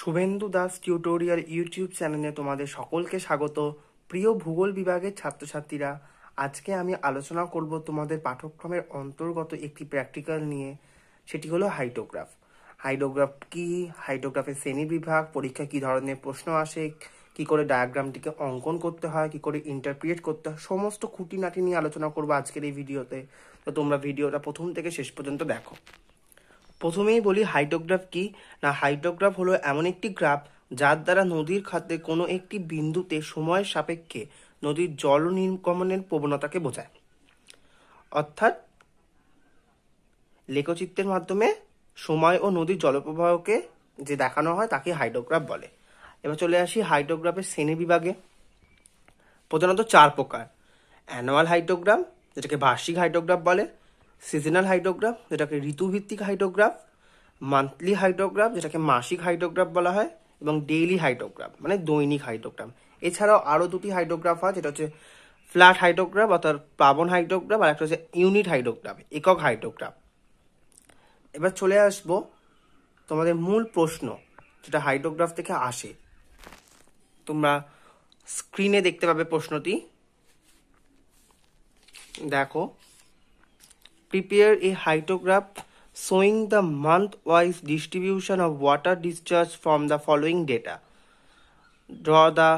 Suvendu Das tutorial YouTube চ্যানেলে তোমাদের সকলকে স্বাগত প্রিয় ভূগোল বিভাগের ছাত্রছাত্রীরা আজকে আমি আলোচনা করব তোমাদের পাঠ্যক্রমের অন্তর্গত একটি প্র্যাকটিক্যাল নিয়ে সেটি হলো হাইড্রোগ্রাফ হাইড্রোগ্রাফ কি হাইড্রোগ্রাফের শ্রেণী বিভাগ পরীক্ষা কি ধরনের প্রশ্ন আসে কি করে ডায়াগ্রামটিকে অঙ্কন করতে হয় কি করে ইন্টারপ্রিয়েট করতে হয় সমস্ত খুঁটিনাটি নিয়ে আলোচনা করবো আজকের এই ভিডিওতে তো তোমরা ভিডিওটা প্রথম থেকে শেষ পর্যন্ত দেখো প্রথমেই বলি হাইড্রোগ্রাফ কি না হাইড্রোগ্রাফ হলো এমন একটি গ্রাফ যার দ্বারা নদীর খাতে কোনো একটি বিন্দুতে সময়ের সাপেক্ষে নদীর জল নির্গমনের প্রবণতাকে বোঝায় অর্থাৎ লেখচিত্রের মাধ্যমে সময় ও নদীর জলপ্রবাহকে যে দেখানো হয় তাকে হাইড্রোগ্রাফ বলে এবার চলে আসি হাইড্রোগ্রাফের শ্রেণী বিভাগে প্রধানত চার প্রকার অ্যানুয়াল হাইড্রোগ্রাম যেটাকে বার্ষিক হাইড্রোগ্রাফ বলে সিজনাল হাইড্রোগ্রাফ যেটাকে ঋতুভিত্তিক হাইড্রোগ্রাফ মান্থলি হাইড্রোগ্রাফ যেটাকে মাসিক হাইড্রোগ্রাফ বলা হয় এবং ডেইলি হাইড্রোগ্রাফ মানে দৈনিক হাইড্রোগ্রাফ এছাড়াও আরও দুটি হাইড্রোগ্রাফ আছে যেটা হচ্ছে ফ্ল্যাট হাইড্রোগ্রাফ অর্থাৎ প্লাবন হাইড্রোগ্রাফ আর একটা হচ্ছে ইউনিট হাইড্রোগ্রাফ একক হাইড্রোগ্রাফ এবার চলে আসব তোমাদের মূল প্রশ্ন যেটা হাইড্রোগ্রাফ থেকে আসে তোমরা স্ক্রিনে দেখতে পাবে প্রশ্নটি দেখো prepare a hydrograph showing the month-wise distribution of water discharge from the following data. Draw the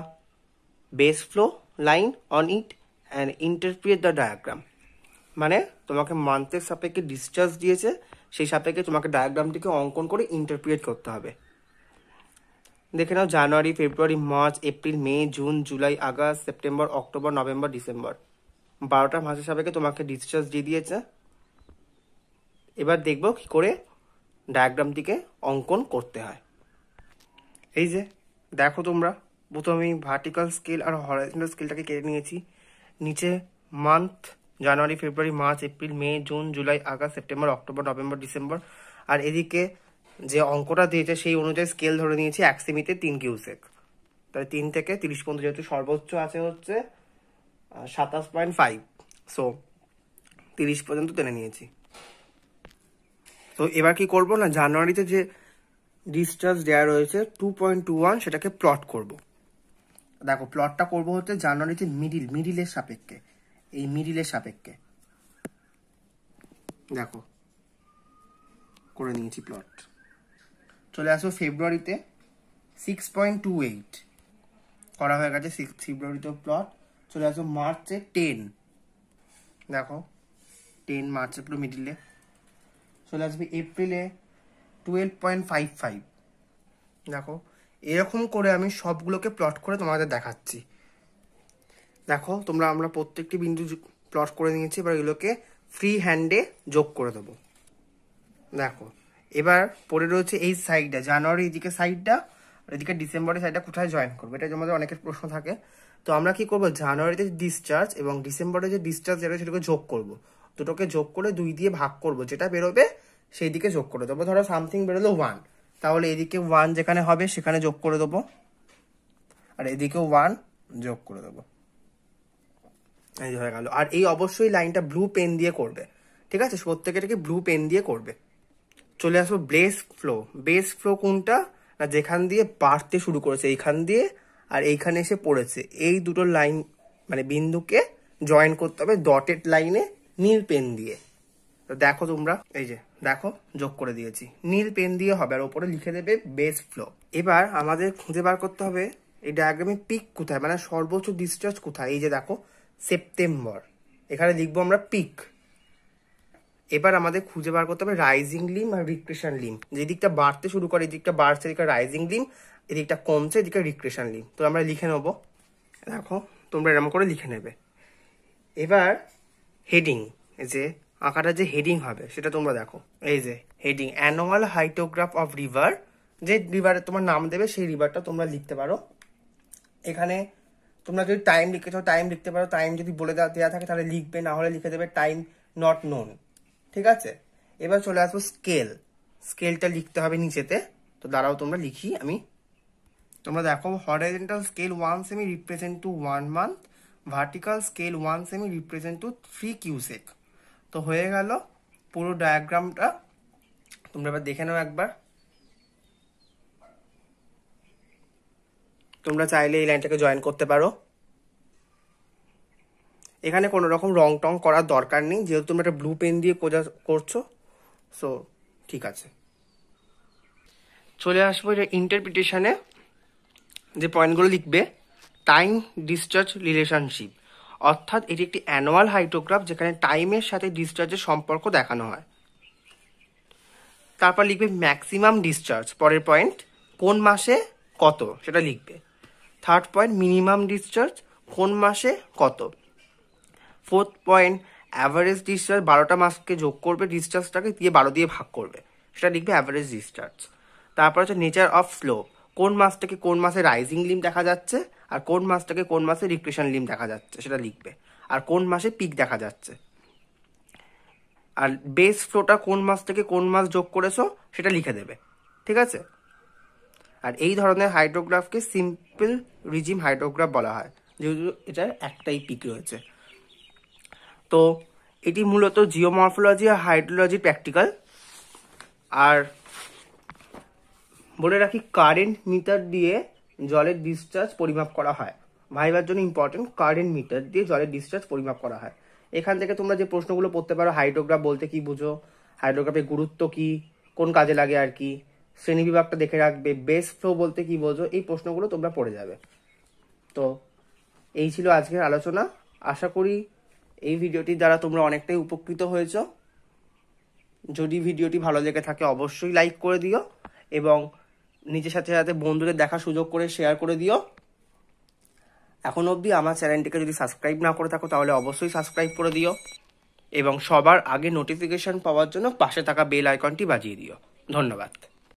base flow line on it and interpret the diagram. মানে তোমাকে মান্থের সাপেক্ষে ডিসচার্জ দিয়েছে সেই সাপেক্ষে তোমাকে ডায়াগ্রামটিকে অঙ্কন করে ইন্টারপ্রিয়েট করতে হবে দেখে নাও January February March April May June July August September October November December বারোটা মাসের সাপেক্ষে তোমাকে ডিসচার্জ দিয়ে দিয়েছে এবার দেখব কি করে ডায়াগ্রামটিকে অঙ্কন করতে হয় এই যে দেখো তোমরা প্রথমে আমি ভার্টিক্যাল স্কেল আর হরাইজন্টাল স্কেলটাকে কেটে নিয়েছি নিচে month January February March April May June July August September October November December আর এদিকে যে অঙ্কটা দিয়েছে সেই অনুযায়ী স্কেল ধরে নিয়েছি এক সেমিতে তিন কিউসেক তাই তিন থেকে তিরিশ পর্যন্ত যেহেতু সর্বোচ্চ আছে হচ্ছে সাতাশ পয়েন্ট ফাইভ সো তিরিশ পর্যন্ত টেনে নিয়েছি তো এবার কি করব না জানুয়ারিতে যে ডিসচার্জ দেওয়া রয়েছে টু পয়েন্ট টু ওয়ান সেটাকে প্লট করব দেখো প্লটটা করব হচ্ছে জানুয়ারিতে মিডিল মিডিলের সাপেক্ষে এই মিডিলের সাপেক্ষে দেখো করে নিয়েছি প্লট চলে আসো ফেব্রুয়ারিতে সিক্স পয়েন্ট টু এইট করা হয়ে গেছে সিক্স ফেব্রুয়ারিতে প্লট চলে আসো মার্চে টেন দেখো টেন মার্চে পুরো মিডিলে চলে আসবে এপ্রিলে টুয়েলভ পয়েন্ট ফাইভ ফাইভ দেখো এরকম করে আমি সবগুলোকে প্লট করে তোমাদের দেখাচ্ছি দেখো তোমরা আমরা প্রত্যেকটি বিন্দু প্লট করে নিয়েছি এবার এগুলোকে ফ্রি হ্যান্ডে যোগ করে দেবো দেখো এবার পড়ে রয়েছে এই সাইডটা জানুয়ারি এদিকে সাইডটা আর এদিকে ডিসেম্বরের সাইডটা কোথায় জয়েন করবো এটা আমাদের অনেকের প্রশ্ন থাকে তো আমরা কি করব জানুয়ারিতে ডিসচার্জ এবং ডিসেম্বরে যে ডিসচার্জ যেটা সেটাকে যোগ করবো দুটোকে যোগ করে দুই দিয়ে ভাগ করব যেটা বেরোবে সেই দিকে যোগ করে দেবো ধরো সামথিং বেরোলো ওয়ান তাহলে এদিকে ওয়ান যেখানে হবে সেখানে যোগ করে দেবো আর এদিকেও ওয়ান যোগ করে দেবো এই হয়ে গেল আর এই অবশ্যই লাইনটা ব্লু পেন দিয়ে করবে ঠিক আছে প্রত্যেকেটাকে ব্লু পেন দিয়ে করবে চলে আসবো ব্লেস ফ্লো বেস ফ্লো কোনটা না যেখান দিয়ে বাড়তে শুরু করেছে এইখান দিয়ে আর এইখানে এসে পড়েছে এই দুটো লাইন মানে বিন্দুকে জয়েন করতে হবে ডটেড লাইনে নীল পেন দিয়ে তো দেখো তোমরা এই যে দেখো যোগ করে দিয়েছি নীল পেন দিয়ে হবে আর ওপরে লিখে দেবে বেস ফ্লো এবার আমাদের খুঁজে বার করতে হবে এই ডায়াগ্রামে পিক কোথায় মানে সর্বোচ্চ ডিসচার্জ কোথায় এই যে দেখো সেপ্টেম্বর এখানে লিখবো আমরা পিক এবার আমাদের খুঁজে বার করতে হবে রাইজিং লিম আর রিক্রেশন লিম যেদিকটা বাড়তে শুরু করে এদিকটা বাড়ছে এদিকে রাইজিং লিম এদিকটা কমছে এদিকটা রিক্রেশন লিম তো আমরা লিখে নেবো দেখো তোমরা এরকম করে লিখে নেবে এবার হেডিং যে আঁকাটা যে হেডিং হবে সেটা তোমরা দেখো এই যে heading annual hyetograph of river যে রিভারে তোমার নাম দেবে সেই রিভারটা তোমরা লিখতে পারো এখানে তোমরা যদি টাইম লিখেছো টাইম লিখতে পারো টাইম যদি বলে দেওয়া থাকে তাহলে লিখবে না হলে লিখে দেবে টাইম নট নোন ঠিক আছে এবার চলে আসবো স্কেল স্কেলটা লিখতে হবে নিচেতে তো দাঁড়াও তোমরা লিখি আমি তোমরা দেখো horizontal scale one cm represent to one month vertical scale one cm represent to three cusec তো হয়ে গেল পুরো ডায়াগ্রামটা তোমরা এবার দেখে নাও একবার তোমরা চাইলে এই লাইনটাকে জয়েন করতে পারো এখানে কোনো রকম রং টং করার দরকার নেই যেহেতু তুমি একটা ব্লু পেন দিয়ে করছো সো ঠিক আছে চলে আসবো এটা ইন্টারপ্রিটেশনে যে পয়েন্টগুলো লিখবে টাইম ডিসচার্জ রিলেশনশিপ অর্থাৎ এটি একটি অ্যানুয়াল হাইড্রোগ্রাফ যেখানে টাইমের সাথে ডিসচার্জের সম্পর্ক দেখানো হয় তারপর লিখবে ম্যাক্সিমাম ডিসচার্জ পরের পয়েন্ট কোন মাসে কত সেটা লিখবে থার্ড পয়েন্ট মিনিমাম ডিসচার্জ কোন মাসে কত ফোর্থ পয়েন্ট অ্যাভারেজ ডিসচার্জ বারোটা মাসকে যোগ করবে ডিসচার্জটাকে দিয়ে বারো দিয়ে ভাগ করবে সেটা লিখবে অ্যাভারেজ ডিসচার্জ তারপর হচ্ছে নেচার অফ স্লোপ কোন মাসটাকে কোন মাসে রাইজিং লিম দেখা যাচ্ছে আর কোন মাসটাকে কোন মাসে রিক্রেশন লিম দেখা যাচ্ছে সেটা লিখবে আর কোন মাসে পিক দেখা যাচ্ছে আর বেস ফ্লোটা কোন মাস থেকে কোন মাস যোগ করেছো সেটা লিখে দেবে ঠিক আছে আর এই ধরনের হাইড্রোগ্রাফকে সিম্পল রিজিম হাইড্রোগ্রাফ বলা হয় যেহেতু এটা একটাই পিক রয়েছে তো এটি মূলত জিওমরফোলজি আর হাইড্রোলজি প্র্যাকটিক্যাল আর বলে রাখি কারেন্ট মিটার দিয়ে জলের ডিসচার্জ পরিমাপ করা হয় ভাইবার জন্য ইম্পর্টেন্ট কারেন্ট মিটার দিয়ে জলের ডিসচার্জ পরিমাপ করা হয় এখান থেকে তোমরা যে প্রশ্নগুলো পড়তে পারো হাইড্রোগ্রাফ বলতে কি বুঝো হাইড্রোগ্রাফের গুরুত্ব কি কোন কাজে লাগে আর কি শ্রেণী বিভাগটা দেখে রাখবে বেস ফ্লো বলতে কি বোঝো এই প্রশ্নগুলো তোমরা পড়ে যাবে তো এই ছিল আজকের আলোচনা আশা করি এই ভিডিওটি দ্বারা তোমরা অনেকটাই উপকৃত হয়েছ যদি ভিডিওটি ভালো লেগে থাকে অবশ্যই লাইক করে দিও এবং নিজের সাথে সাথে বন্ধুদের দেখার সুযোগ করে শেয়ার করে দিও এখন অবধি আমার চ্যানেলটিকে যদি সাবস্ক্রাইব না করে থাকো তাহলে অবশ্যই সাবস্ক্রাইব করে দিও এবং সবার আগে নোটিফিকেশান পাওয়ার জন্য পাশে থাকা বেল আইকনটি বাজিয়ে দিও ধন্যবাদ